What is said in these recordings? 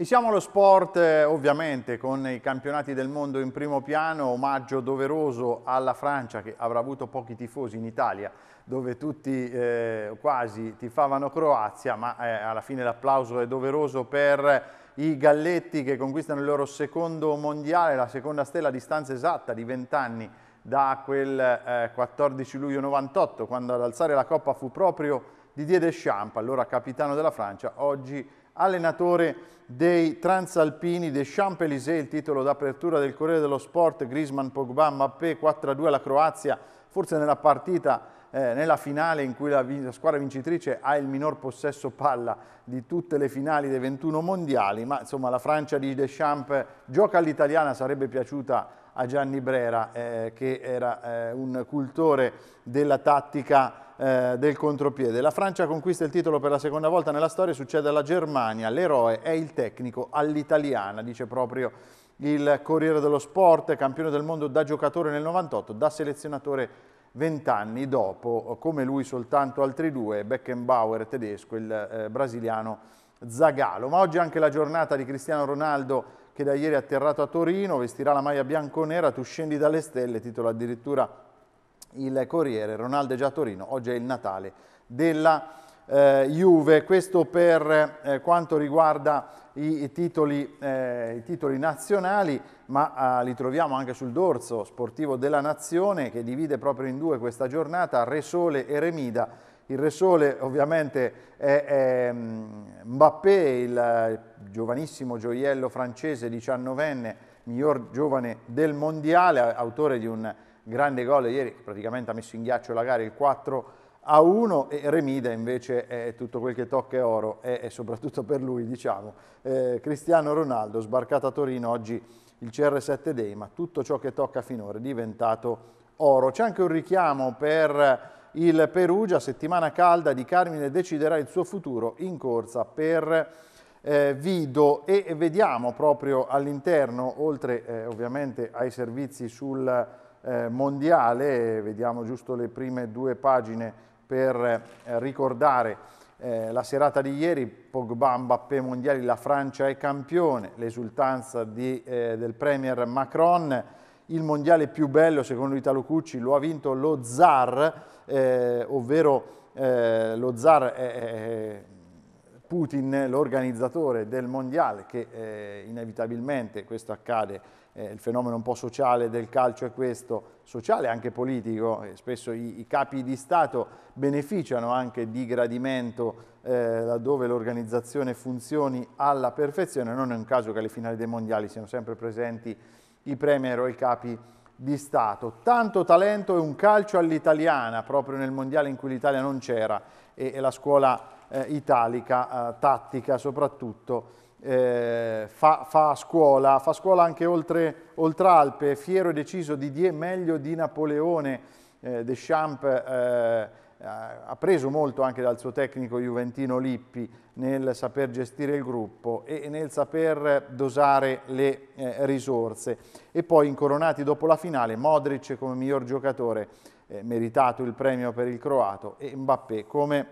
E siamo allo sport eh, ovviamente con i campionati del mondo in primo piano, omaggio doveroso alla Francia che avrà avuto pochi tifosi in Italia dove tutti eh, quasi tifavano Croazia ma eh, alla fine l'applauso è doveroso per i Galletti che conquistano il loro secondo mondiale, la seconda stella a distanza esatta di 20 anni da quel 14 eh, luglio 98 quando ad alzare la coppa fu proprio Didier Deschamps, allora capitano della Francia, oggi allenatore dei transalpini dei Champs-Élysées, il titolo d'apertura del Corriere dello Sport, Griezmann, Pogba, Mappé, 4-2 alla Croazia, forse nella partita eh, nella finale in cui la, la, squadra vincitrice ha il minor possesso palla di tutte le finali dei 21 mondiali, ma insomma la Francia di Deschamps gioca all'italiana, sarebbe piaciuta a Gianni Brera eh, che era eh, un cultore della tattica eh, del contropiede. La Francia conquista il titolo per la seconda volta nella storia, succede alla Germania, l'eroe è il tecnico all'italiana, dice proprio il Corriere dello Sport, campione del mondo da giocatore nel 98, da selezionatore vent'anni dopo, come lui soltanto altri due, Beckenbauer tedesco, il eh, brasiliano Zagallo. Ma oggi anche la giornata di Cristiano Ronaldo che da ieri è atterrato a Torino, vestirà la maglia bianconera, tu scendi dalle stelle, titolo addirittura il Corriere, Ronaldo è già a Torino, oggi è il Natale della eh, Juve. Questo per eh, quanto riguarda i, i, titoli, eh, i, titoli, nazionali, ma ah, li troviamo anche sul dorso sportivo della Nazione che divide proprio in due questa giornata, Re Sole e Remida. Il Re Sole ovviamente è, è mm, Mbappé, il eh, giovanissimo gioiello francese, 19enne, miglior giovane del mondiale, autore di un grande gol ieri, praticamente ha messo in ghiaccio la gara, il 4 a 1 e Remida invece è tutto quel che tocca è oro e, soprattutto per lui diciamo eh, Cristiano Ronaldo sbarcato a Torino oggi il CR7 Day ma tutto ciò che tocca finora è diventato oro c'è anche un richiamo per il Perugia settimana calda di Carmine deciderà il suo futuro in corsa per eh, Vido e vediamo proprio all'interno oltre eh, ovviamente ai servizi sul eh, mondiale, vediamo giusto le prime due pagine per eh, ricordare eh, la serata di ieri, Pogba, Mbappé mondiali, la Francia è campione, l'esultanza di, eh, del Premier Macron, il mondiale più bello secondo Italo Cucci lo ha vinto lo Zar, eh, ovvero eh, lo Zar è, è Putin, l'organizzatore del mondiale, che eh, inevitabilmente questo accade eh, il fenomeno un po' sociale del calcio è questo, sociale e anche politico, spesso i, i, capi di Stato beneficiano anche di gradimento eh, laddove l'organizzazione funzioni alla perfezione, non è un caso che alle finali dei mondiali siano sempre presenti i premier o i capi di Stato. Tanto talento e un calcio all'italiana, proprio nel mondiale in cui l'Italia non c'era e, e, la scuola eh, italica, eh, tattica soprattutto, eh, fa, fa, scuola, fa scuola anche oltre, oltre Alpe, fiero e deciso di Didier meglio di Napoleone, eh, Deschamps eh, ha preso molto anche dal suo tecnico juventino Lippi nel saper gestire il gruppo e nel saper dosare le eh, risorse e poi incoronati dopo la finale Modric come miglior giocatore eh, meritato il premio per il croato e Mbappé come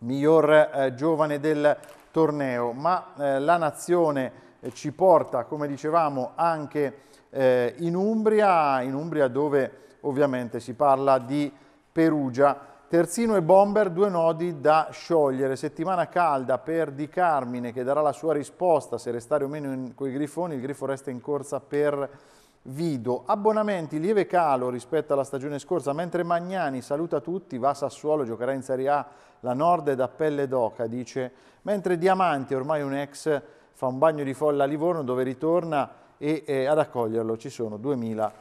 miglior eh, giovane del torneo, ma eh, la nazione eh, ci porta, come dicevamo, anche eh, in Umbria, in Umbria dove ovviamente si parla di Perugia. Terzino e Bomber, due nodi da sciogliere. Settimana calda per Di Carmine che darà la sua risposta se restare o meno in, con grifoni. Il grifo resta in corsa per Vido, abbonamenti, lieve calo rispetto alla stagione scorsa, mentre Magnani saluta tutti, va a Sassuolo, giocherà in Serie A, la Nord è da pelle d'oca, dice, mentre Diamanti, ormai un ex, fa un bagno di folla a Livorno dove ritorna e eh, ad accoglierlo ci sono 2000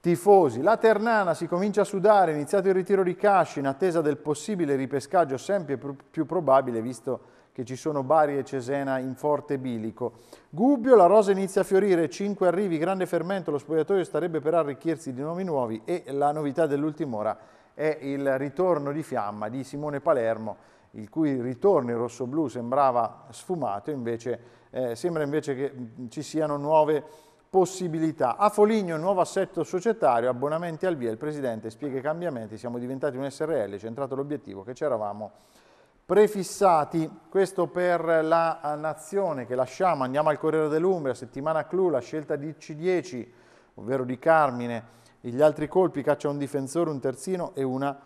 tifosi. La Ternana si comincia a sudare, iniziato il ritiro di Casci in attesa del possibile ripescaggio sempre più, probabile visto che ci sono Bari e Cesena in forte bilico. Gubbio, la rosa inizia a fiorire, 5 arrivi, grande fermento, lo spogliatoio starebbe per arricchirsi di nomi nuovi e la novità dell'ultima ora è il ritorno di fiamma di Simone Palermo, il cui ritorno in rosso-blu sembrava sfumato, invece, eh, sembra invece che mm, ci siano nuove possibilità. A Foligno nuovo assetto societario, abbonamenti al via, il presidente spiega i cambiamenti, siamo diventati un SRL, centrato l'obiettivo che c'eravamo prefissati, questo per la eh, nazione che lasciamo, andiamo al Corriere dell'Umbria, settimana clou, la scelta di C10, ovvero di Carmine, gli altri colpi caccia un difensore, un terzino e una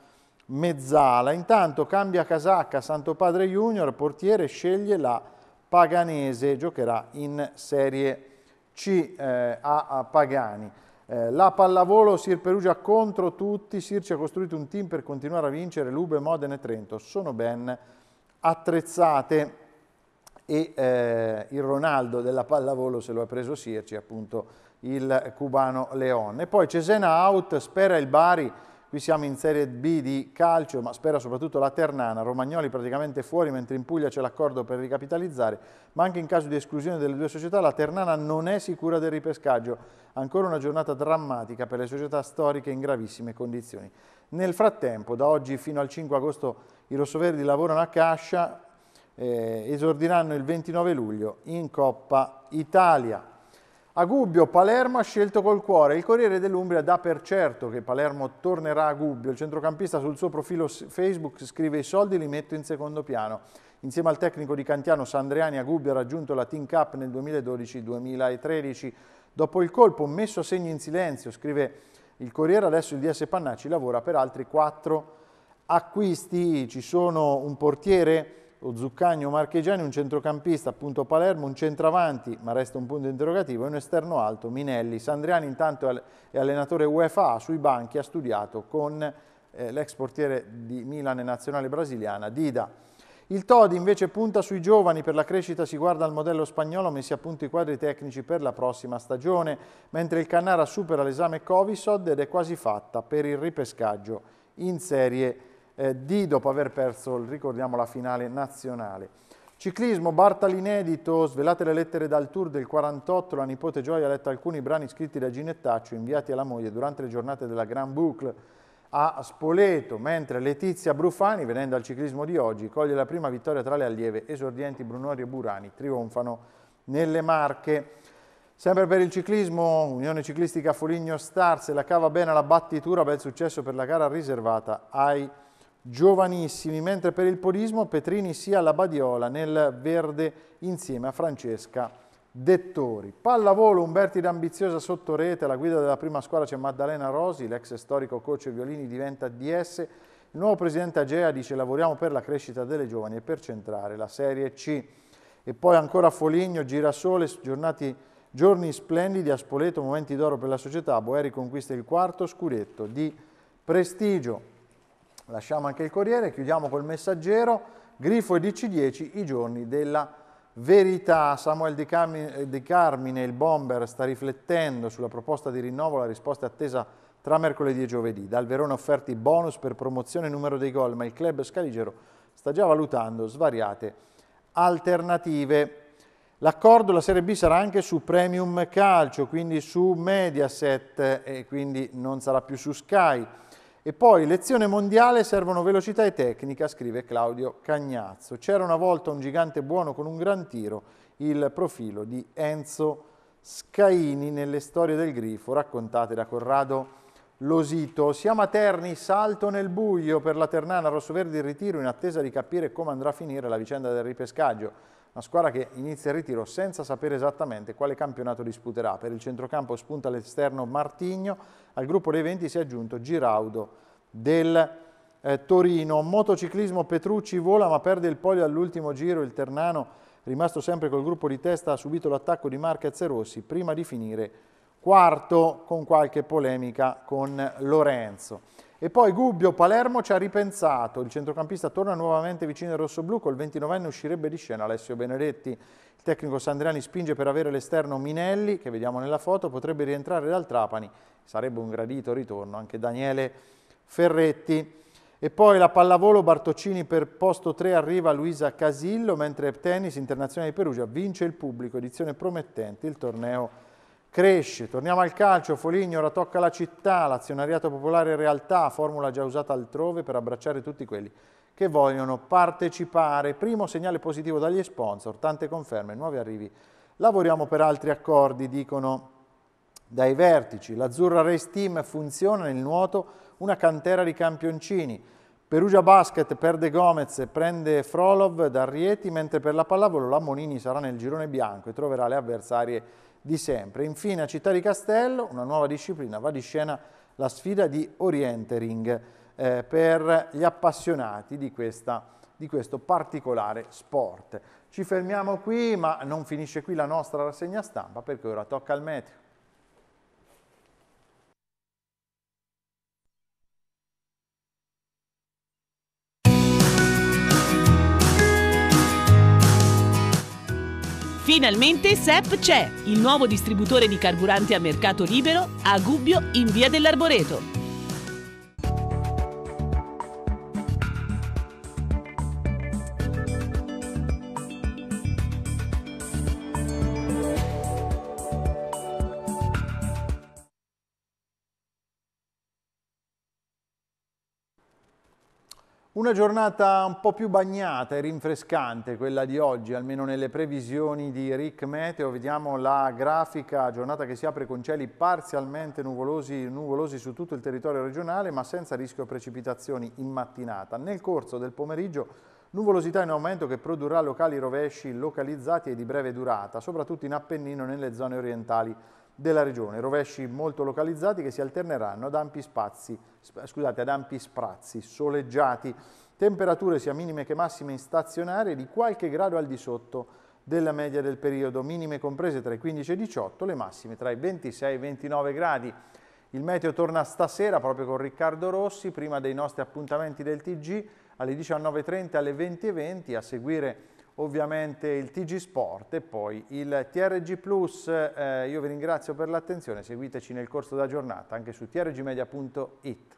mezzala. Intanto cambia casacca Santo Padre Junior, portiere sceglie la Paganese, giocherà in Serie C eh, a Pagani. Eh, la pallavolo Sir Perugia contro tutti, Sirci ha costruito un team per continuare a vincere, Lube, Modena e Trento sono ben attrezzate e eh, il Ronaldo della pallavolo se lo ha preso Sirci, appunto il cubano Leon. E poi Cesena out, spera il Bari Qui siamo in Serie B di calcio, ma spera soprattutto la Ternana. Romagnoli praticamente fuori, mentre in Puglia c'è l'accordo per ricapitalizzare. Ma anche in caso di esclusione delle due società, la Ternana non è sicura del ripescaggio. Ancora una giornata drammatica per le società storiche in gravissime condizioni. Nel frattempo, da oggi fino al 5 agosto, i rossoverdi lavorano a Cascia, eh, esordiranno il 29 luglio in Coppa Italia. A Gubbio, Palermo ha scelto col cuore. Il Corriere dell'Umbria dà per certo che Palermo tornerà a Gubbio. Il centrocampista sul suo profilo Facebook scrive i soldi li metto in secondo piano. Insieme al tecnico di Cantiano Sandriani a Gubbio ha raggiunto la Team Cup nel 2012-2013. Dopo il colpo messo a segno in silenzio, scrive il Corriere, adesso il DS Pannacci lavora per altri quattro acquisti. Ci sono un portiere o Zuccagno Marchegiani, un centrocampista appunto Palermo, un centravanti, ma resta un punto interrogativo, e un esterno alto, Minelli. Sandriani intanto è allenatore UEFA, sui banchi ha studiato con eh, l'ex portiere di Milan e nazionale brasiliana Dida. Il Todi invece punta sui giovani, per la crescita si guarda al modello spagnolo messi a punto i quadri tecnici per la prossima stagione, mentre il Cannara supera l'esame Covisod ed è quasi fatta per il ripescaggio in Serie eh, D dopo aver perso, ricordiamo, la finale nazionale. Ciclismo, Bartal inedito, svelate le lettere dal tour del 48, la nipote Gioia ha letto alcuni brani scritti da Ginettaccio inviati alla moglie durante le giornate della Grand Boucle a Spoleto, mentre Letizia Brufani, venendo al ciclismo di oggi, coglie la prima vittoria tra le allieve esordienti Brunori e Burani, trionfano nelle Marche. Sempre per il ciclismo, Unione Ciclistica Foligno Stars, la cava bene alla battitura, bel successo per la gara riservata ai giovanissimi, mentre per il podismo Petrini sia alla Badiola nel verde insieme a Francesca Dettori. Pallavolo Umberti d'Ambiziosa sotto rete, alla guida della prima squadra c'è Maddalena Rosi, l'ex storico coach Violini diventa DS, il nuovo presidente Agea dice lavoriamo per la crescita delle giovani e per centrare la Serie C. E poi ancora Foligno, Girasole, giornati, giorni splendidi a Spoleto, momenti d'oro per la società, Boeri conquista il quarto scudetto di prestigio. Lasciamo anche il Corriere, chiudiamo col messaggero, Grifo e DC10, i giorni della verità. Samuel Di Carmine, Di Carmine, il bomber, sta riflettendo sulla proposta di rinnovo, la risposta è attesa tra mercoledì e giovedì. Dal Verona offerti bonus per promozione e numero dei gol, ma il club scaligero sta già valutando svariate alternative. L'accordo la Serie B sarà anche su Premium Calcio, quindi su Mediaset e quindi non sarà più su Sky. E poi lezione mondiale servono velocità e tecnica, scrive Claudio Cagnazzo. C'era una volta un gigante buono con un gran tiro, il profilo di Enzo Scaini nelle storie del grifo raccontate da Corrado Losito. Siamo a Terni, salto nel buio per la Ternana Rossoverdi in ritiro in attesa di capire come andrà a finire la vicenda del ripescaggio. Una squadra che inizia il ritiro senza sapere esattamente quale campionato disputerà. Per il centrocampo spunta all'esterno Martigno, al gruppo dei 20 si è aggiunto Giraudo del eh, Torino. Motociclismo Petrucci vola ma perde il polio all'ultimo giro, il Ternano rimasto sempre col gruppo di testa ha subito l'attacco di Marquez e Rossi prima di finire quarto con qualche polemica con Lorenzo. E poi Gubbio, Palermo ci ha ripensato, il centrocampista torna nuovamente vicino al rosso-blu, col 29enne uscirebbe di scena Alessio Benedetti. Il tecnico Sandriani spinge per avere l'esterno Minelli, che vediamo nella foto, potrebbe rientrare dal Trapani, sarebbe un gradito ritorno anche Daniele Ferretti. E poi la pallavolo Bartoccini per posto 3 arriva Luisa Casillo, mentre tennis internazionale di Perugia vince il pubblico, edizione promettente, il torneo cresce. Torniamo al calcio, Foligno ora tocca la città, l'azionariato popolare in realtà, formula già usata altrove per abbracciare tutti quelli che vogliono partecipare. Primo segnale positivo dagli sponsor, tante conferme, nuovi arrivi. Lavoriamo per altri accordi, dicono dai vertici. L'Azzurra Race Team funziona nel nuoto una cantera di campioncini. Perugia Basket perde Gomez e prende Frolov da Rieti, mentre per la pallavolo la Monini sarà nel girone bianco e troverà le avversarie di sempre. Infine a Città di Castello, una nuova disciplina, va di scena la sfida di orientering eh, per gli appassionati di, questa, di questo particolare sport. Ci fermiamo qui, ma non finisce qui la nostra rassegna stampa perché ora tocca al meteo. Finalmente SEP c'è, il nuovo distributore di carburanti a mercato libero a Gubbio in via dell'Arboreto. Una giornata un po' più bagnata e rinfrescante quella di oggi, almeno nelle previsioni di Rick Meteo. Vediamo la grafica, giornata che si apre con cieli parzialmente nuvolosi, nuvolosi su tutto il territorio regionale, ma senza rischio precipitazioni in mattinata. Nel corso del pomeriggio nuvolosità in aumento che produrrà locali rovesci localizzati e di breve durata, soprattutto in Appennino e nelle zone orientali della regione, rovesci molto localizzati che si alterneranno ad ampi, spazi, scusate, ad ampi sprazzi soleggiati, temperature sia minime che massime in stazionarie di qualche grado al di sotto della media del periodo, minime comprese tra i 15 e i 18, le massime tra i 26 e i 29 gradi. Il meteo torna stasera proprio con Riccardo Rossi, prima dei nostri appuntamenti del TG alle 19.30 alle 20.20, a seguire ovviamente il TG Sport e poi il TRG Plus. Eh, io vi ringrazio per l'attenzione, seguiteci nel corso della giornata anche su trgmedia.it.